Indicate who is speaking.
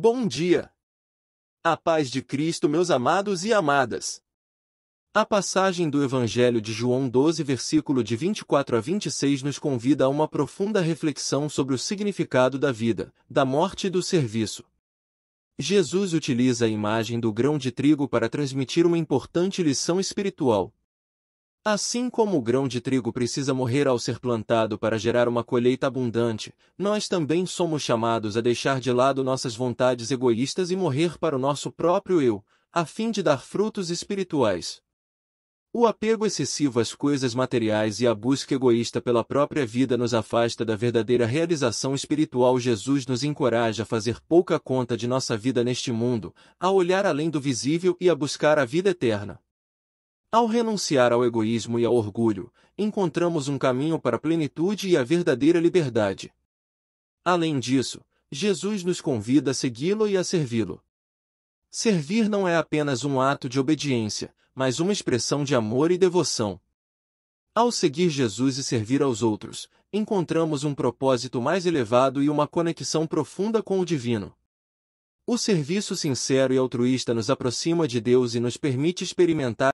Speaker 1: Bom dia! A paz de Cristo, meus amados e amadas! A passagem do Evangelho de João 12, versículo de 24 a 26 nos convida a uma profunda reflexão sobre o significado da vida, da morte e do serviço. Jesus utiliza a imagem do grão de trigo para transmitir uma importante lição espiritual, Assim como o grão de trigo precisa morrer ao ser plantado para gerar uma colheita abundante, nós também somos chamados a deixar de lado nossas vontades egoístas e morrer para o nosso próprio eu, a fim de dar frutos espirituais. O apego excessivo às coisas materiais e a busca egoísta pela própria vida nos afasta da verdadeira realização espiritual. Jesus nos encoraja a fazer pouca conta de nossa vida neste mundo, a olhar além do visível e a buscar a vida eterna. Ao renunciar ao egoísmo e ao orgulho, encontramos um caminho para a plenitude e a verdadeira liberdade. Além disso, Jesus nos convida a segui-lo e a servi-lo. Servir não é apenas um ato de obediência, mas uma expressão de amor e devoção. Ao seguir Jesus e servir aos outros, encontramos um propósito mais elevado e uma conexão profunda com o divino. O serviço sincero e altruísta nos aproxima de Deus e nos permite experimentar